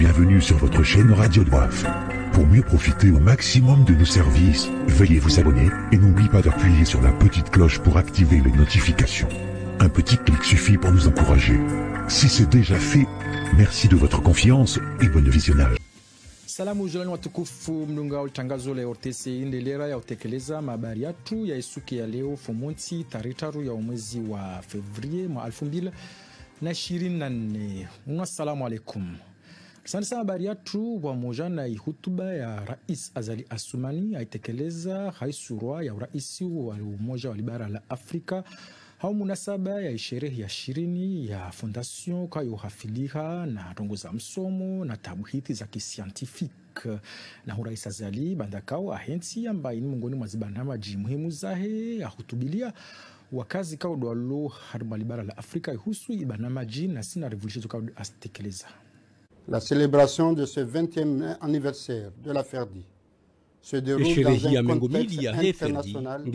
Bienvenue sur votre chaîne Radio Doif. Pour mieux profiter au maximum de nos services, veuillez vous abonner et n'oubliez pas d'appuyer sur la petite cloche pour activer les notifications. Un petit clic suffit pour nous encourager. Si c'est déjà fait, merci de votre confiance et bonne visionnage. Asante sana habari Bariatru, pamoja na hotuba ya Rais Azali Asumani aitekeleza haisurwa ya urais wa Umoja wa Bara la Afrika hao munasaba ya sherehe ya ishirini ya Fondation kayohafiliha na rongo za msomo na tabuhiti za kisientifiki na Rais Azali bandakao ahensi ambaye ni mungoni mwa zibandamaji muhimu zahe ahutubilia wakazi kao kaodwalo harbalibara la Afrika ihusu ibanamaji na sina revolution kao astekeleza la célébration de ce 20e anniversaire de la FERDI se déroule dans ya contexte international.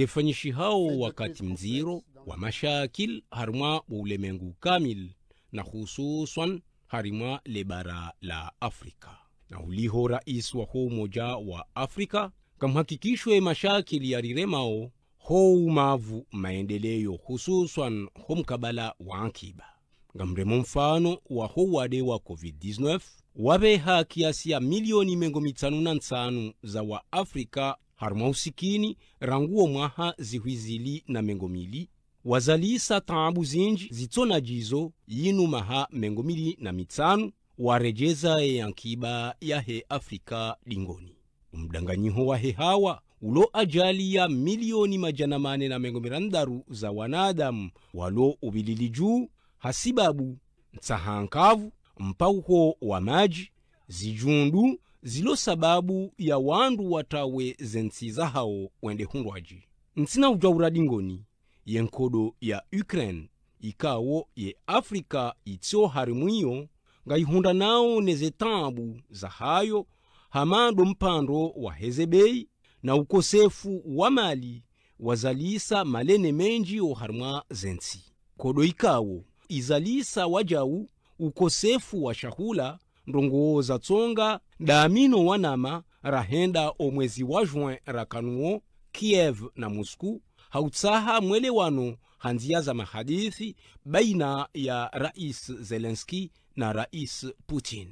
ya hao wakati mziro wa mashakil harimwa wa ulemengu kamil na hususan harimwa lebara la afrika na uliho rais wa ho umoja wa afrika kamhakikishwe mashakili riremao ho umavu maendeleo hususan ho wa akiba nga mremo mfano wa howade wa covid-19 waveha kiasi ya milioni mengo mitanu na nsanu za waafrika harumwa usikini ranguwo mwaha zihwizili na mengo mili wazalisa taabu zinji zitsonajizo yinu maha mengo mili na mitsanu warejezaye yankiba yahe afrika lingoni umudanganyiho wahe hawa ulo ajali ya milioni majana mane na mengo mirandaru za wanadamu walo ubilili juu hasibabu mtsahankavu mpauko wa maji zijundu zilo sababu ya wandu watawe zentsiza hawo wendehundwaji ntsina ujaura ye yenkodo ya ukraine ikawo ye afrika itsiyo harimwiyo ngayihunda nawo nezetambu za hayo hamando mpando wa hezebei na ukosefu wa mali wazalisa malene menji oharumwa zentsi kodo ikawo izalisa wajau ukosefu wa shahula ndongo za tsonga damino wanama rahenda omwezi wa juin rakanuo kiev na mosku hautsaha mwelewano hanziya za mahadithi baina ya rais zelenski na rais putin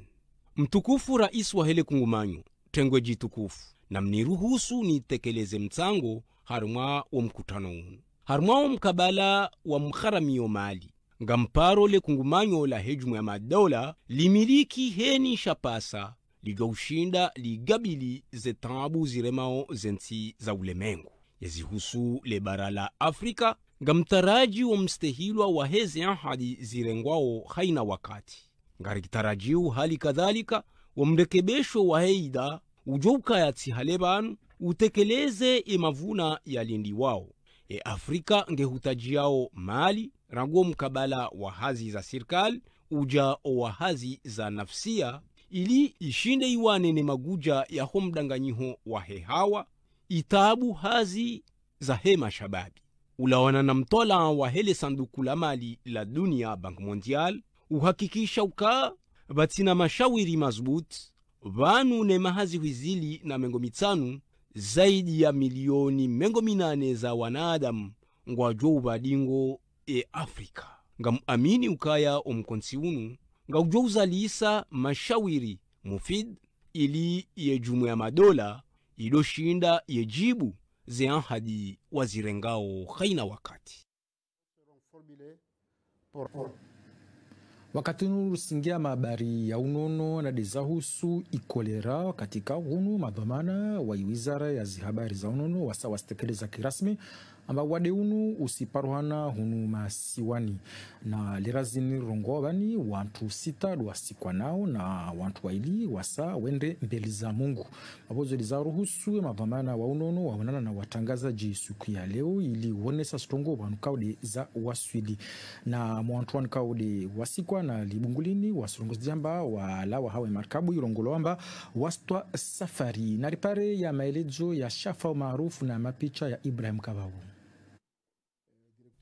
mtukufu rais wa hele kungumanyo tengwe jitukufu na mniruhusu nitekeleze mtsango harumwa wa mkutano uno harumwa wa mkabala wa mharamio mali ngamparo lekungumanyo la hejumu ya madola limiliki heni shapasa ligaushinda ligabili zetambu ziremao zensi za ulemengu yezihusu le bara la afrika ngamtaraji wa mstehilwa wa hezi ahadi zirengwao haina wakati ngarikitarajiu hali kadhalika wa mrekebesho wa heida ujouka hale banu utekeleze emavuna yalindiwao e afrika ngehutajiao mali rago mkabala wa hazi za sirkal uja wa hazi za nafsia ili ishinde iwane ne maguja yaho mdanganyiho wa hehawa itabu hazi za hema shababi ulawana na mtola wa hele sanduku la mali la dunia bank mondial uhakikisha ukaa batina mashawiri mazbut vanu ne mahazi hwizili na mengo mitanu zaidi ya milioni mengo minane za wanadamu ngwajwo ubadingo e afrika ngam amini ukaya omukonsi unu nga ujoza liisa mashawiri mufid ili ye jumu ya madola idoshinda yejibu zean hadi wazirengao haina wakati wakati nurusingia mabari ya unono na dezahusu ikolera katika hunu madhamana wa iwizara ya zihabari za unono wasa wasitekeleza kirasmi amba wade unu usiparuhana hunu masiwani na lirazini rongobani wantu sita lwasikwa nao na wantu waili wasa wende mbeliza mungu mabozo liza lizaruhusu mavamana waunono waonana na watangaza jisuku ya leo ili wonesa sitongo wanukaude za waswidi na mwantu wanukaude wasikwa na libungulini wasirongozi jamba walawa hawe markabu yurongolo amba wastwa safari na ripare ya maelezo ya shafa maarufu na mapicha ya ibrahim kababu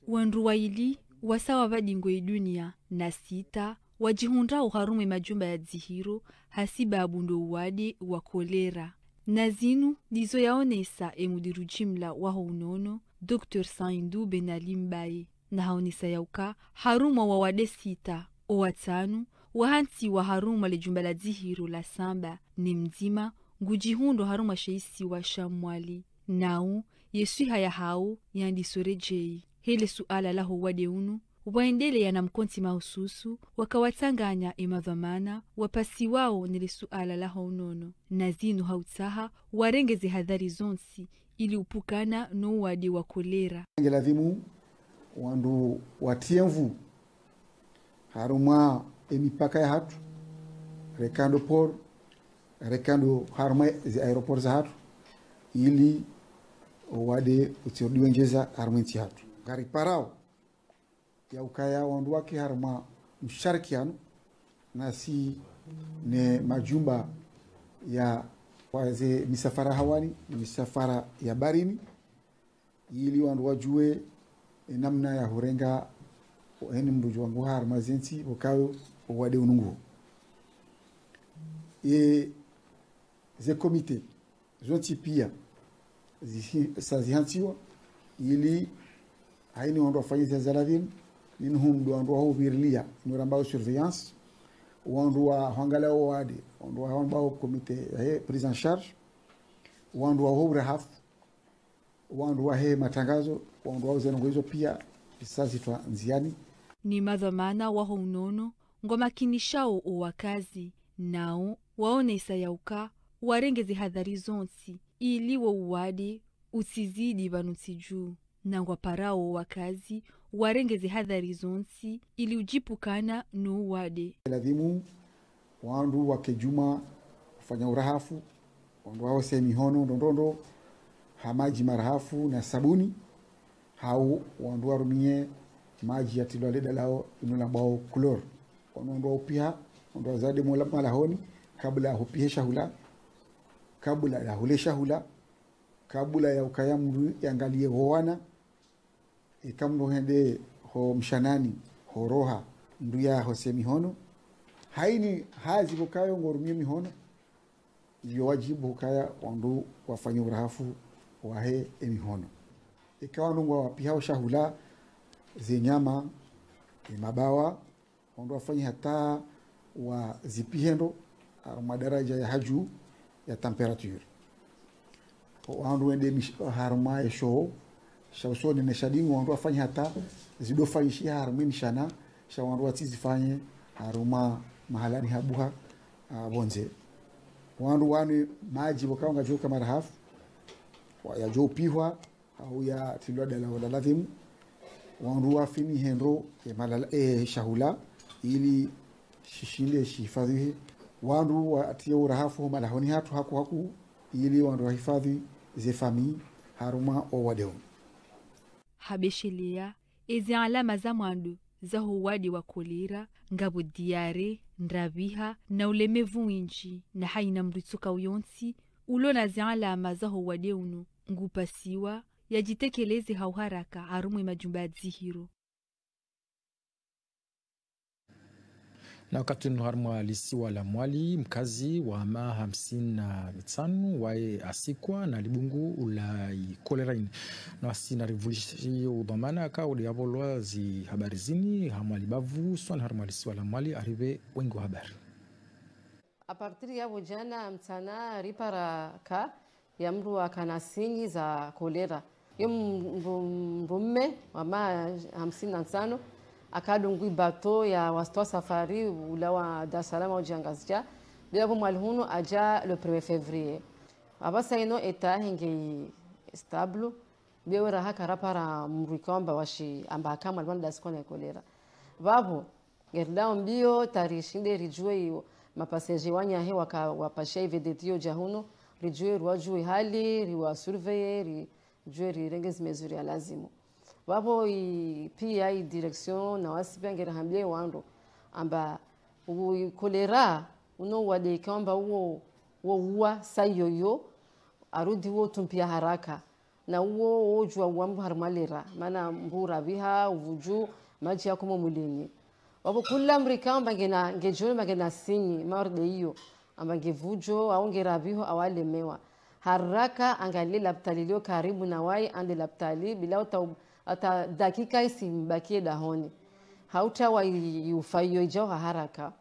wandu waili wasawa vadingwe idunia na sita wajihundra uharumwe majumba ya dzihiro hasiba abundo uwade wa kolera na zinu dizoyaonesa emudiru jimla waho unono dr saindu benalimbaye na haonesa yauka harumwa wa wade sita o watanu wahansi wa harumwa lejumba la dzihiro la samba ni mdzima ngujihundo harumwa sheisiwa wa shamwali nau yesu haya hau yandisorejei hili suala la huwade unu waendelea na mkonti mahususu wakawatanganya imadhamana wapasi wao nili suala la hounono na zinu hautaha warengeze hadhari zonsi ili upukana nouwadi wa kolera lazimu wandu watie mvu harumwa emipaka ya hatu rekando por rekando harumwa zi aeroport za hatu ili wade utsirdiwenjeza harumwensi hatu gari parao ya ukaya wandu wake harma msharikiano na si ne majumba ya waze misafara hawani misafara ya barini ili wandu wajue namna ya horenga eni mbuju wangu harma zensi ukayo wade unungu e ze komite zonti pia zihantiwa ili hayni wonɗo fayitte zalatin minhum hum wandu nduwa ho wirliya nura mbawa surveillance wandu wa ngala o waade wonduwa hon ɓawo comité he eh, prise en charge wonduwa howre haf wonduwa he matangazo wonduwa zenongo hizo pia zisazitwa nziani ni madhamana waho unono ngomakinishao uwakazi nao waone isayauka warenge zihadhari zonsi ili wa uwadi usizidi banutsi juu nangwa parao wakazi warengeze hadhari zonsi ili ujipukana nuuwade lazimu wandu wakejuma kufanya urahafu wandu waose mihono ndondondo ha maji marahafu na sabuni hau wandu warumie maji yatilwaledalao lao inula bao klor wanondo wandu wazade malahoni kabla hupihe shahula kabla yahule shahula kabla ya ukaya mndu yangalie howana e hende ho mshanani ho roha nduya ho semi hono hayni haazi ko mihono iyo yo wajibu kaya wandu wafanyura urahafu wahe emi hono ikawa nungwa wapihao shahula zenyama e mabawa wandu wafanye hata wa wazipihendo madaraja ya haju ya temperature wandu wende harma esho shausoni ne shadingo wandu afanye hata zidofanyishia harumini shana shawandu atizifanye haruma mahalani habuha ah, bonze wandu wani maji wakaonga joka marahafu ya jo pihwa au ya tilwa dalawo lalathimu wandu wafini hendo e malala e shahula ili shishinde shihifadhiwe wandu watie urahafu malahoni hatu haku haku ili wandu wahifadhi zefamii haruma wadeo ezi alama za mwandu za huwadi wa kolera ngabu diare ndabiha na ulemevu winji na haina mrutsuka uyonsi ulo na alama za huwadi uno ngupasiwa yajitekeleze hauharaka harumwe majumba ya dzihiro na wakati Harmwa Lisiwa la Mwali, mkazi wa ma hamsini na mitano waye asikwa na libungu la kolerain nasi rivulishi udhamana ka uliavolwa zi habari zini hamwali bavu swan harmwa lisiwa la mwali arive wengi wa habari a partir yavo mtana ripara ka ya mndu akanasinyi za kolera yo mrumme wa ma hamsini na tano akadungui bato ya wasitoa safari ula wa Dar es Salaam au jiangazija bilabo mwali hunu aja le 1er février aba saino eta henge stable haka hakara para mrikomba washi amba kama kamwa bana dasikona kolera babo gerdao mbio de rijue iyo mapasaje wanyahe wakawapasha ivedetio jahuno rijue ruaju hali riwasurveye rijue rirenge zimezuri ya lazimu wapo i, pia i direction na wasi pyange wando amba u kolera uno wadeka amba uo uwa sayoyo arudi uo tumpia haraka na uo ojwa uambu harumalera mana mbura viha uvuju maji yakomo mulini wapo kula mrika amba ngena ngejoni magena sinyi marde iyo amba ngevujo au ngeraviho awalemewa haraka angalie laptalilio karibu na wai ande laptali bila utaubu hata dakika isimbakie dahoni haharaka haraka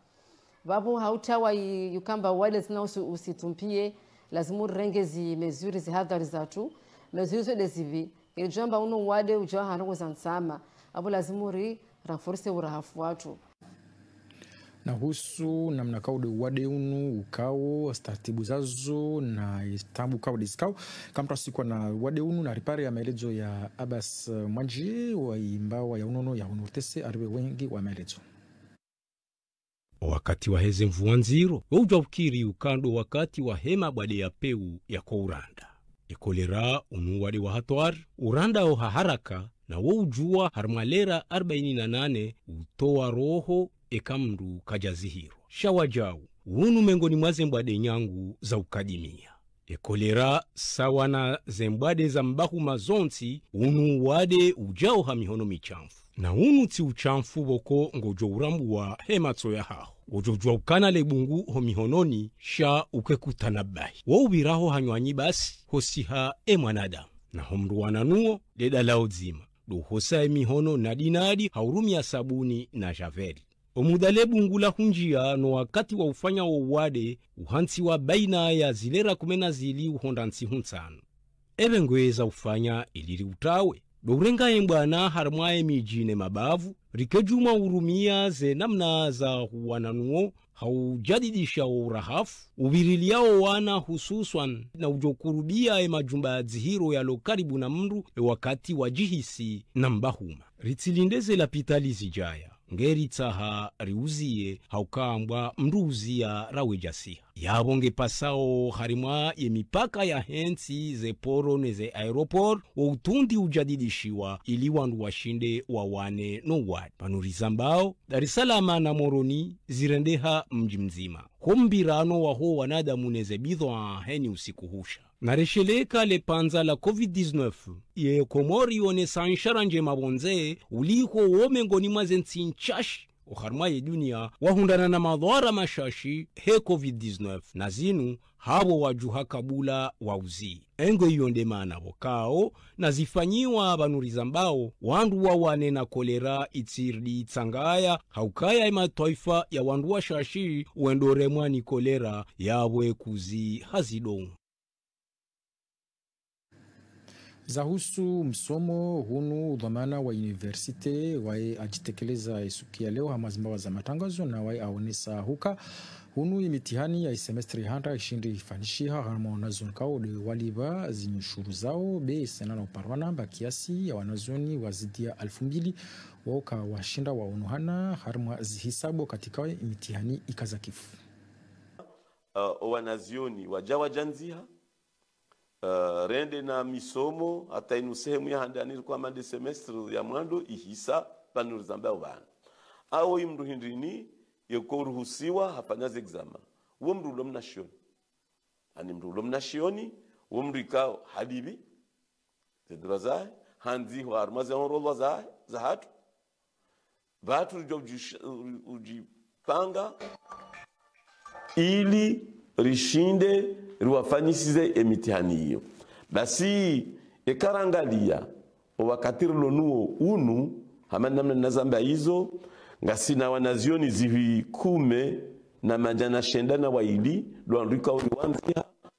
hautawai ukamba wale zina usitumpie lazima urenge zi mesure zihadhari zatu mezuri zode zivi ilijamba uno wade ujaoha harogo nsama avo lazima uri rafurise urahafu watu nahusu namnakaude uwadeunu ukao taratibu zazo na tabu kaudizikao kamtu asikwa na wadeunu na ripare ya maelezo ya abas mwanjie waimbawa ya unono ya unurtese arwe wengi wa maelezo wakati wa heze mvua nziro wouja ukiri ukando wakati wa hema bwade ya peu ya kwa uranda ekolera wade wa hatwari uranda o haharaka na woujua harmalera 48 utoa roho ekamndu kajazihirwa shawajau wunu mengoni mwa zembwade nyangu za ukadimia ekolera sawa na zembwade za mbahuma zonsi unu wade ujao ha mihono michanfu na unu ti uchanfu woko ngojo urambu wa hematso ya haho wojojwa ukana lebungu ho mihononi sha ukekutana bahi woubiraho hanywanyi basi hosiha e mwanadamu na deda lao dzima duhosa e mihono nadinadi dinadi haurumia sabuni na javeli omudhale bungula hunjia no wakati wa ufanya wouwade uhansi wa baina ya zilera kumena zili uhonda ntsihu ntsanu eve ngweza ufanya iliri utawe dourengaye mbwana harimwaye ne mabavu rikejuma urumia ze namna za huwananuo haujadidisha urahafu uviriliao wana hususwa na e majumba ya dzihiro yalo karibu na mndu e wakati jihisi na mbahuma ritsilindeze lapitali zijaya ngeri tsaha riuziye haukambwa mnduuziya rawejasiha yavo ngepasawo harimwa ye mipaka ya hensi ze poro ne ze aeroport woutundi ujadidishiwa ili wandu washinde wawane no wadi panuriza mbao dar es salama na moroni zirendeha mji mzima hombirano waho wanadamu neze bidhwa heni usiku husha na resheleka lepanza la covid-19 ye komori yonesa nshara njema bonze uliko wome ngoni zentsi nchashi ukharumwa ye dunia wahundana na madhwara mashashi he covid-19 na zinu habo wajuha kabula wauzi engo iyo ndema vokao na zifanyiwa banuriza mbao wandu wawane na kolera itsiridi itsangaya haukaya emataifa ya wandu washashi uendoremwa ni kolera yabwe kuzi hazidongo zahusu msomo hunu dhamana wa universite wae ajitekeleza isukia ya leo hamazimbawa za matangazo na wae aonesa huka hunu imitihani ya isemestri handa ishindi ifanishiha hama wanazoni kao de waliba zinyushuru zao be sena na uparwana mba kiasi ya wanazoni wazidia alfu mbili waoka washinda waonuhana harma zihisabu katika imitihani ikaza kifu uh, wanazioni waja uh, rende na misomo atainu sehemu handani kwa mande semestre ya mwando ihisa zamba ubana awo imndu hindrini yekouruhusiwa hapanyaza exama uwo mndu ulo mnashioni ani mndu ulo mnashioni uwo mndu ikao halibi zendura zahe hanziho aruma zehonrolwa zahe zahatu vatu ujipanga ili rishinde riwafanyisize iyo basi ekarangalia owakatiri lonuo unu hamani namna nazamba hizo ngasina wanazioni kume na majana na waili lwandika uri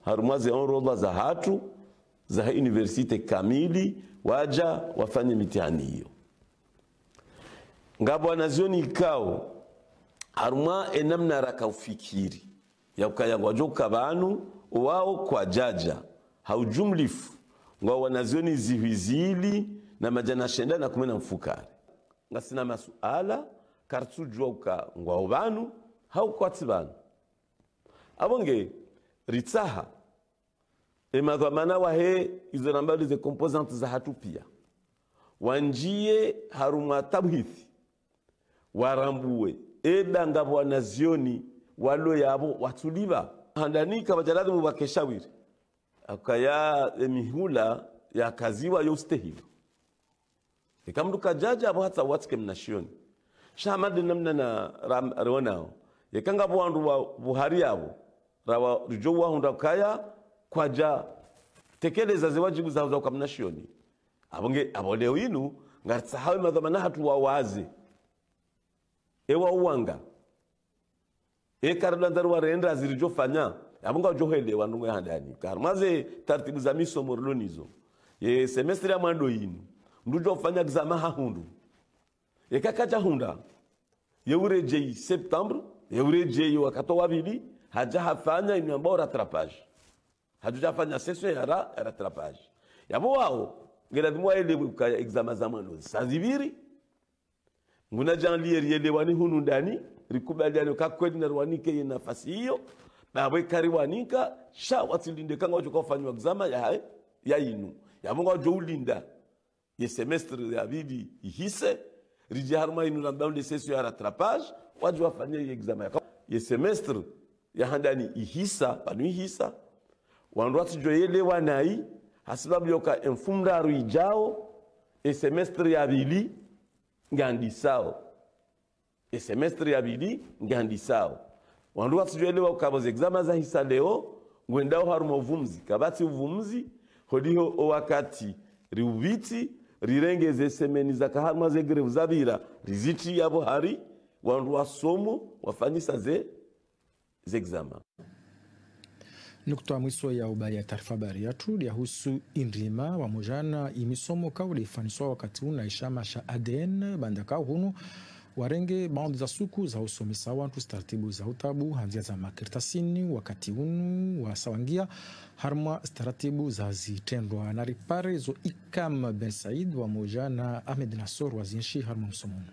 harumwaze onrodha za hatu za universite kamili waja wafanye mitihani hiyo ngabo wanazioni ikao harumwa enamna rakaufikiri yakayagwajoka banu wao kwa jaja haujumlifu ngwa wanazioni zihwizili na majana shenda na kumena mfukari ngasina masuala kartsujwauka ngwao banu haukwatsi banu abonge ritsaha emadhamana wahe izo nambali ze composante za hatu pia wanjie harumwa tabhithi warambue edanga wanazioni zioni walo yabo watuliba handanika bajarathi mubakeshawire akaya emihula yakaziwa yose hivyo ikamduka jaja abo hata watike mnashioni shamadi namna na ronao yekanga bo andu wa buhari yabo rawa rujo wa wahunda kaya kwaja tekeleza ziwajibu zao za ukamnashioni abonge aboleo inu ngatsahawe madhamana hatu wa wawazi ewa uwanga ekarala nzaruwa rendra ziri jofanya abunga johelewa numwe handani kar maze taratibu za misomo lonizo ye semestre ya mwando yinu ndujo fanya examen ha hundu kakacha hunda yeure jei septembre yeure jei wakato wabili haja hafanya inu ambao rattrapage hajuja hafanya session ya ra rattrapage wawo wao ngelazimu waele ka examen za mwando sazibiri nguna janlieri yelewani hunu ndani likubaliano kakwedi nariwanike ye nafasi hiyo babwe kariwanika sha watilinde kanga wacho kafanywa exama ya inu yavonga jo ulinda ye semestre ya bibi ihise rije harma inu de sesio ya rattrapage wajo fanya ye exama yaka ye semestre ya handani ihisa panu ihisa wandu watijo yelewanai hasibabu yoka emfumraru ijao esemestre yavili ngandisao e semestri yabili ngandisao wandu wasijoelewa ukabo zegzama za hisa leo ngwendao haruma uvumzi kabati uvumzi holiho wakati riubiti rirengeze semeni za kaharuma zegerevu zabira riziti yabo hari wandu wasomo wafanyisa ze zegzama Nukta mwiso ya ubali ya taarifa habari yatu yahusu indima wamojana imisomo kauli wakati unaisha masha aden bandaka hunu Warenge baadhi za suku za usome sawantu staratibu za utabu hanzia za makirtasini wakati unu wa sawangia harma staratibu za zitendwa na ripare zo Ikam Ben Said moja na Ahmed Nasor wazinshi harma msomoni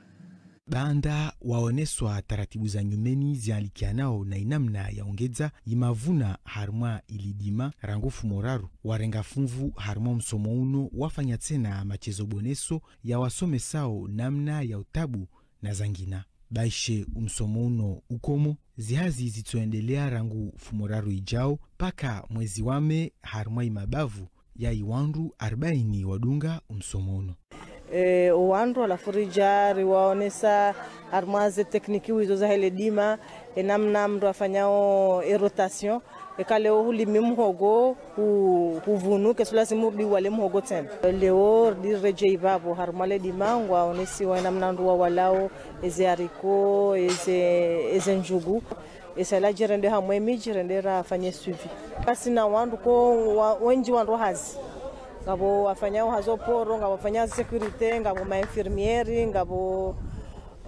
banda waoneswa taratibu za nyumeni zialikianao na inamna yaongedza imavuna harumwa ilidima rangufu moraru warenga fumvu harma msomo uno wafanya tena machezo boneso ya sao namna ya utabu nazangina baishe umsomo uno ukomo zihazi zitsoendelea rangu fumo ijao mpaka mwezi wame harumwai mabavu ya iwandu 40 wadunga umsomo uno e, uwandu alafu rija riwaonesa harumwaze tekniki wizo za hele dima enamna mndu afanyao erotation ekalewo hulimi mhogo huvunu ke sula simu diwale mhogo tembe leo direje ivavo harumale dimangwa onesiwa namnanduwa walao eze ariko eze, eze njugu esala jirende hamwe emijirende rafanye suivi kasina wandu ko wa, wenji wandu hazi ngabo wafanya hazo poro ngabo wafanya security ngavo maenfirmieri ngavo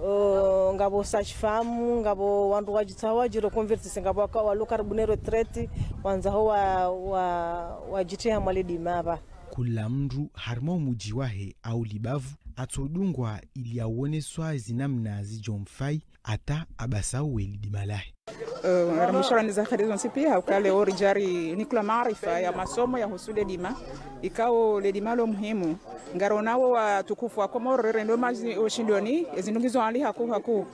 uh, eh, ngavo sachifamu ngavo wandu wajitsaho wajire convertise ngavo walo karibu ne retreat wanzaho wa, wa, wajite hamwa lidimava kula mndu harimo muji wahe au libavu atsodungwa ili awoneswa zinamna zijomfai ata abasau welidi malahi euh, ramosharani zakhari zonse pia ukale orijari nikula maarifa ya masomo ya husu ledima ikao ledima lo muhimu ngaronawo watukufu wakomororerendo mazi oshindoni ezindungizo ali haku haku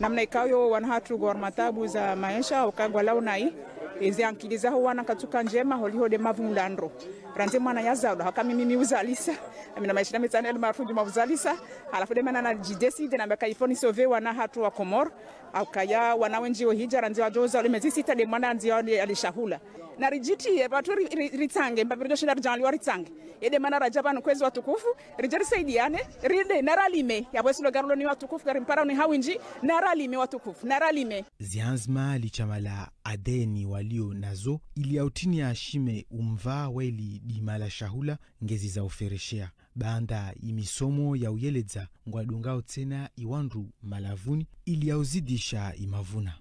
namna ikayo wanahatugor matabu za maisha ukagwalaunai ezi ankili wana katuka njema holihode mavungulandro ranze mwana yazalwa hakami mimi uzalisa amina maisha metana el marufu juma uzalisa alafu de mana na jideside na mbaka ifoni sove wana hatu wa komor au kaya wana wenji wa hija ranze wa joza ule mezi sita de mwana ranze ole alishahula na rijiti e eh, batu ritange mbabirjo shina rijangali wa ritange ede mana rajaba nukwezi wa tukufu rijari saidiane rinde naralime ya wesu lo garulo ni wa tukufu gari mpara ni nji naralime wa tukufu naralime zianzma lichamala adeni walio nazo ili autini ashime umva weli dimala shahula ngezi za ngezizaofereshea banda imisomo ya ngwa dungao tsena iwandu malavuni ili yauzidisha imavuna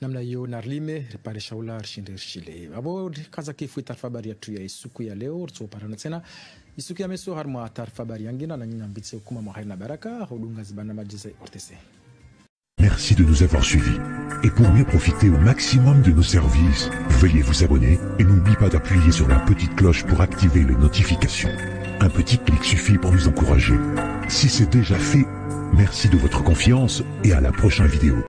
namna hiyo narlime ripare shaula rishinde rishile abo kaza kifu taarifa habari yatu ya isuku ya leo ritsoparana tena isuku ya meso harimwa taarifa habari yangina mbitse ukuma mwahari na baraka hudunga zibana majize ortese merci de nous avoir suivis. Et pour mieux profiter au maximum de nos services, veuillez vous abonner et n'oubliez pas d'appuyer sur la petite cloche pour activer les notifications. Un petit clic suffit pour nous encourager. Si c'est déjà fait, merci de votre confiance et à la prochaine vidéo.